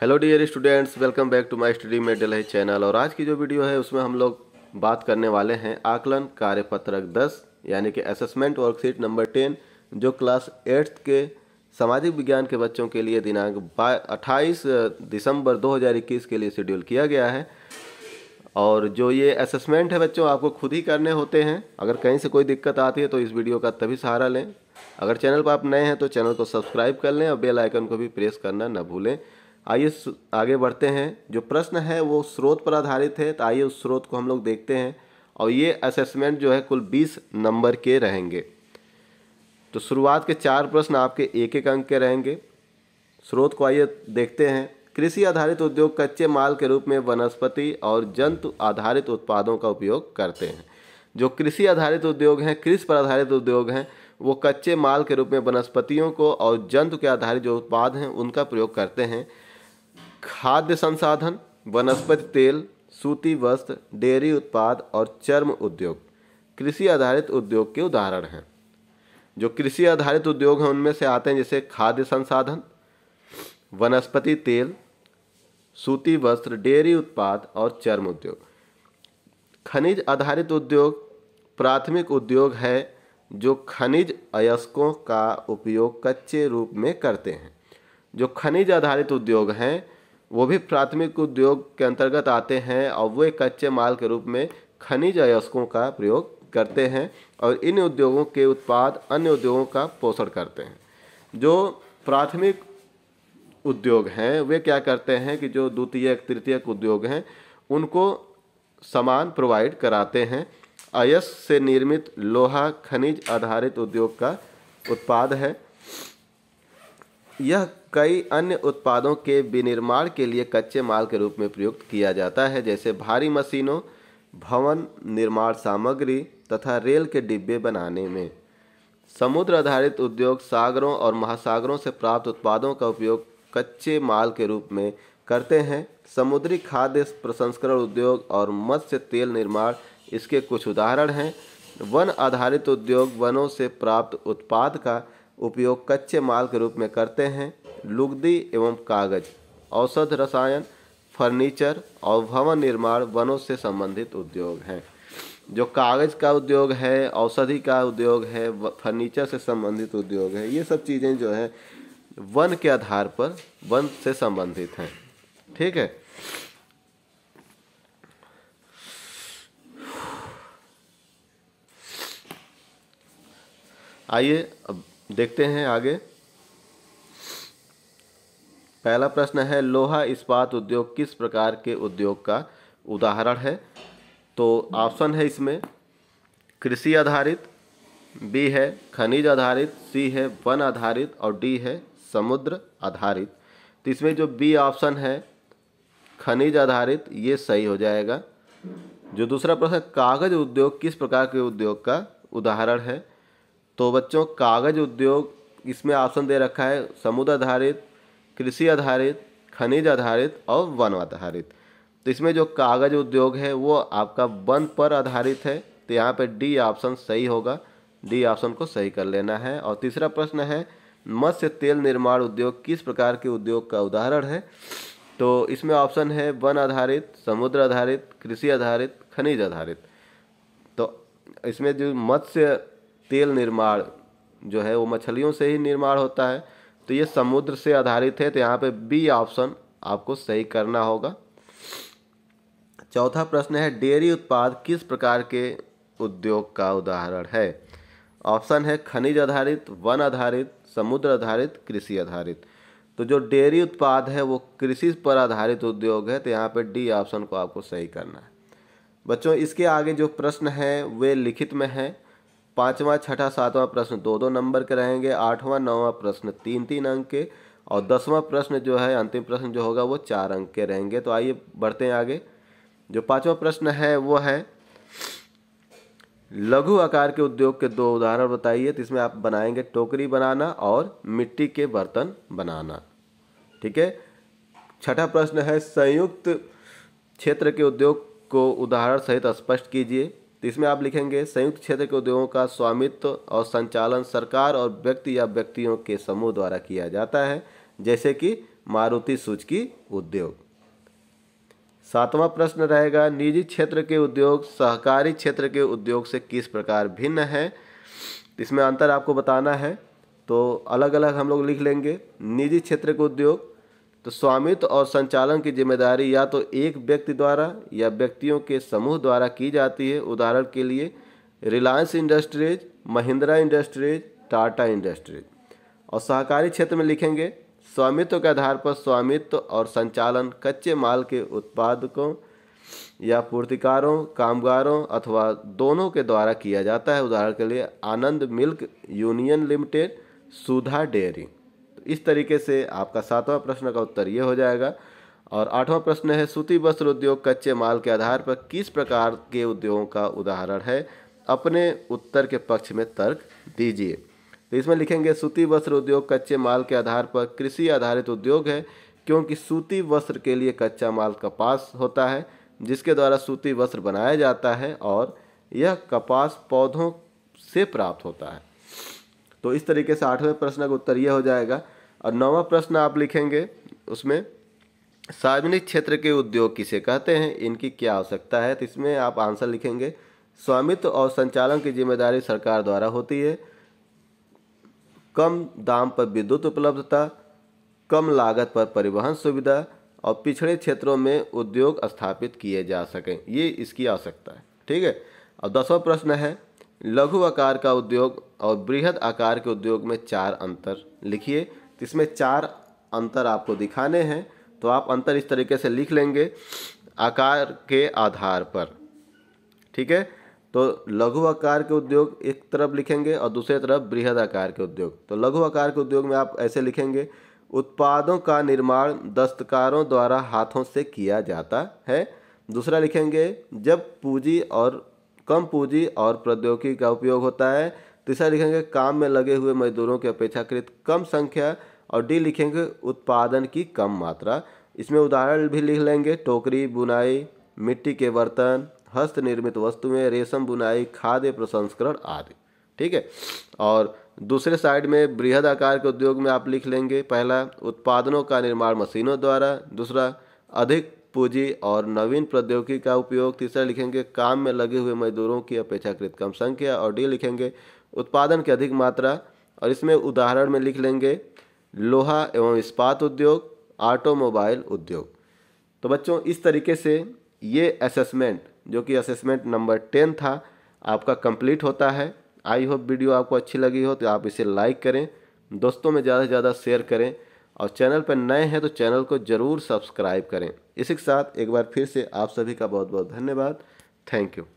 hello dear students welcome back to my study में Delhi channel और आज की जो वीडियो है उसमें हम लोग बात करने वाले हैं आकलन कार्यपत्रक 10 यानी कि असेसमेंट वर्कशीट नंबर 10 जो क्लास एट्थ के सामाजिक विज्ञान के बच्चों के लिए दिनांक अट्ठाईस दिसंबर 2021 के लिए शेड्यूल किया गया है और जो ये असेसमेंट है बच्चों आपको खुद ही करने होते हैं अगर कहीं से कोई दिक्कत आती है तो इस वीडियो का तभी सहारा लें अगर चैनल पर आप नए हैं तो चैनल को सब्सक्राइब कर लें और बेल आइकन को भी प्रेस करना न भूलें आइए आगे बढ़ते हैं जो प्रश्न है वो स्रोत पर आधारित है तो आइए उस स्रोत को हम लोग देखते हैं और ये असेसमेंट जो है कुल बीस नंबर के रहेंगे तो शुरुआत के चार प्रश्न आपके एक एक अंक के रहेंगे स्रोत को आइए देखते हैं कृषि आधारित उद्योग कच्चे माल के रूप में वनस्पति और जंतु आधारित उत्पादों का उपयोग करते हैं जो कृषि आधारित उद्योग हैं कृषि पर आधारित उद्योग हैं वो कच्चे माल के रूप में वनस्पतियों को और जंतु के आधारित जो उत्पाद हैं उनका प्रयोग करते हैं खाद्य संसाधन वनस्पति तेल सूती वस्त्र डेयरी उत्पाद और चर्म उद्योग कृषि आधारित उद्योग के उदाहरण हैं जो कृषि आधारित उद्योग हैं उनमें से आते हैं जैसे खाद्य संसाधन वनस्पति तेल सूती वस्त्र डेयरी उत्पाद और चर्म उद्योग खनिज आधारित उद्योग प्राथमिक उद्योग है जो खनिज अयस्कों का उपयोग कच्चे रूप में करते हैं जो खनिज आधारित उद्योग हैं वो भी प्राथमिक उद्योग के अंतर्गत आते हैं और वे कच्चे माल के रूप में खनिज अयस्कों का प्रयोग करते हैं और इन उद्योगों के उत्पाद अन्य उद्योगों का पोषण करते हैं जो प्राथमिक उद्योग हैं वे क्या करते हैं कि जो द्वितीय तृतीय उद्योग हैं उनको सामान प्रोवाइड कराते हैं अयस से निर्मित लोहा खनिज आधारित उद्योग का उत्पाद है यह कई अन्य उत्पादों के विनिर्माण के लिए कच्चे माल के रूप में प्रयुक्त किया जाता है जैसे भारी मशीनों भवन निर्माण सामग्री तथा रेल के डिब्बे बनाने में समुद्र आधारित उद्योग सागरों और महासागरों से प्राप्त उत्पादों का उपयोग कच्चे माल के रूप में करते हैं समुद्री खाद्य प्रसंस्करण उद्योग और मत्स्य तेल निर्माण इसके कुछ उदाहरण हैं वन आधारित उद्योग वनों से प्राप्त उत्पाद का उपयोग कच्चे माल के रूप में करते हैं लुगदी एवं कागज औषध रसायन फर्नीचर और भवन निर्माण वनों से संबंधित उद्योग हैं जो कागज़ का उद्योग है औषधि का उद्योग है फर्नीचर से संबंधित उद्योग है ये सब चीज़ें जो है वन के आधार पर वन से संबंधित हैं ठीक है आइए अब देखते हैं आगे पहला प्रश्न है लोहा इस्पात उद्योग किस प्रकार के उद्योग का उदाहरण है तो ऑप्शन है इसमें कृषि आधारित बी है खनिज आधारित सी है वन आधारित और डी है समुद्र आधारित तो इसमें जो बी ऑप्शन है खनिज आधारित ये सही हो जाएगा जो दूसरा प्रश्न कागज उद्योग किस प्रकार के उद्योग का उदाहरण है तो बच्चों कागज़ उद्योग इसमें ऑप्शन दे रखा है समुद्र आधारित कृषि आधारित खनिज आधारित और वन आधारित तो इसमें जो कागज़ उद्योग है वो आपका वन पर आधारित है तो यहाँ पे डी ऑप्शन सही होगा डी ऑप्शन को सही कर लेना है और तीसरा प्रश्न है मत्स्य तेल निर्माण उद्योग किस प्रकार के उद्योग का उदाहरण है तो इसमें ऑप्शन है वन आधारित समुद्र आधारित कृषि आधारित खनिज आधारित तो इसमें जो मत्स्य तेल निर्माण जो है वो मछलियों से ही निर्माण होता है तो ये समुद्र से आधारित है तो यहाँ पे बी ऑप्शन आपको सही करना होगा चौथा प्रश्न है डेयरी उत्पाद किस प्रकार के उद्योग का उदाहरण है ऑप्शन है खनिज आधारित वन आधारित समुद्र आधारित कृषि आधारित तो जो डेयरी उत्पाद है वो कृषि पर आधारित उद्योग है तो यहाँ पे डी ऑप्शन को आपको सही करना है बच्चों इसके आगे जो प्रश्न हैं वे लिखित में हैं पाँचवा छठा सातवां प्रश्न दो दो नंबर के रहेंगे आठवां नौवां प्रश्न तीन तीन अंक के और दसवां प्रश्न जो है अंतिम प्रश्न जो होगा वो चार अंक के रहेंगे तो आइए बढ़ते हैं आगे जो पाँचवा प्रश्न है वो है लघु आकार के उद्योग के दो उदाहरण बताइए तो इसमें आप बनाएंगे टोकरी बनाना और मिट्टी के बर्तन बनाना ठीक है छठा प्रश्न है संयुक्त क्षेत्र के उद्योग को उदाहरण सहित स्पष्ट कीजिए तो इसमें आप लिखेंगे संयुक्त क्षेत्र के उद्योगों का स्वामित्व और संचालन सरकार और व्यक्ति या व्यक्तियों के समूह द्वारा किया जाता है जैसे कि मारुति सूचकी उद्योग सातवां प्रश्न रहेगा निजी क्षेत्र के उद्योग सहकारी क्षेत्र के उद्योग से किस प्रकार भिन्न है इसमें अंतर आपको बताना है तो अलग अलग हम लोग लिख लेंगे निजी क्षेत्र के उद्योग तो स्वामित्व और संचालन की जिम्मेदारी या तो एक व्यक्ति द्वारा या व्यक्तियों के समूह द्वारा की जाती है उदाहरण के लिए Reliance industries Mahindra industries Tata industries और सहकारी क्षेत्र में लिखेंगे स्वामित्व के आधार पर स्वामित्व और संचालन कच्चे माल के उत्पादकों या पूर्तिकारों कामगारों अथवा दोनों के द्वारा किया जाता है उदाहरण के लिए Anand milk union limited Sudha dairy इस तरीके से आपका सातवां प्रश्न का उत्तर ये हो जाएगा और आठवां प्रश्न है सूती वस्त्र उद्योग कच्चे माल के आधार पर किस प्रकार के उद्योगों का उदाहरण है अपने उत्तर के पक्ष में तर्क दीजिए तो इसमें लिखेंगे सूती वस्त्र उद्योग कच्चे माल के आधार पर कृषि आधारित उद्योग है क्योंकि सूती वस्त्र के लिए कच्चा माल कपास होता है जिसके द्वारा सूती वस्त्र बनाया जाता है और यह कपास पौधों से प्राप्त होता है तो इस तरीके से आठवें प्रश्न का उत्तर यह हो जाएगा और नौवा प्रश्न आप लिखेंगे उसमें सार्वजनिक क्षेत्र के उद्योग किसे कहते हैं इनकी क्या आवश्यकता है तो इसमें आप आंसर लिखेंगे स्वामित्व और संचालन की जिम्मेदारी सरकार द्वारा होती है कम दाम पर विद्युत उपलब्धता कम लागत पर परिवहन सुविधा और पिछड़े क्षेत्रों में उद्योग स्थापित किए जा सकें ये इसकी आवश्यकता है ठीक है और दसवा प्रश्न है लघु आकार का उद्योग और बृहद आकार के उद्योग में चार अंतर लिखिए इसमें चार अंतर आपको दिखाने हैं तो आप अंतर इस तरीके से लिख लेंगे आकार के आधार पर ठीक है तो लघु आकार के उद्योग एक तरफ लिखेंगे और दूसरे तरफ बृहद आकार के उद्योग तो लघु आकार के उद्योग में आप ऐसे लिखेंगे उत्पादों का निर्माण दस्तकारों द्वारा हाथों से किया जाता है दूसरा लिखेंगे जब पूंजी और कम पूंजी और प्रौद्योगिकी का उपयोग होता है तीसरा लिखेंगे काम में लगे हुए मजदूरों की अपेक्षाकृत कम संख्या और डी लिखेंगे उत्पादन की कम मात्रा इसमें उदाहरण भी लिख लेंगे टोकरी बुनाई मिट्टी के बर्तन हस्त निर्मित वस्तुएं रेशम बुनाई खाद्य प्रसंस्करण आदि ठीक है और दूसरे साइड में बृहद आकार के उद्योग में आप लिख लेंगे पहला उत्पादनों का निर्माण मशीनों द्वारा दूसरा अधिक पूंजी और नवीन प्रौद्योगिकी का उपयोग तीसरा लिखेंगे काम में लगे हुए मजदूरों की अपेक्षाकृत कम संख्या और डी लिखेंगे उत्पादन की अधिक मात्रा और इसमें उदाहरण में लिख लेंगे लोहा एवं इस्पात उद्योग ऑटोमोबाइल उद्योग तो बच्चों इस तरीके से ये असेसमेंट जो कि असेसमेंट नंबर टेन था आपका कंप्लीट होता है आई होप वीडियो आपको अच्छी लगी हो तो आप इसे लाइक करें दोस्तों में ज़्यादा से ज़्यादा शेयर करें और चैनल पर नए हैं तो चैनल को ज़रूर सब्सक्राइब करें इसी के साथ एक बार फिर से आप सभी का बहुत बहुत धन्यवाद थैंक यू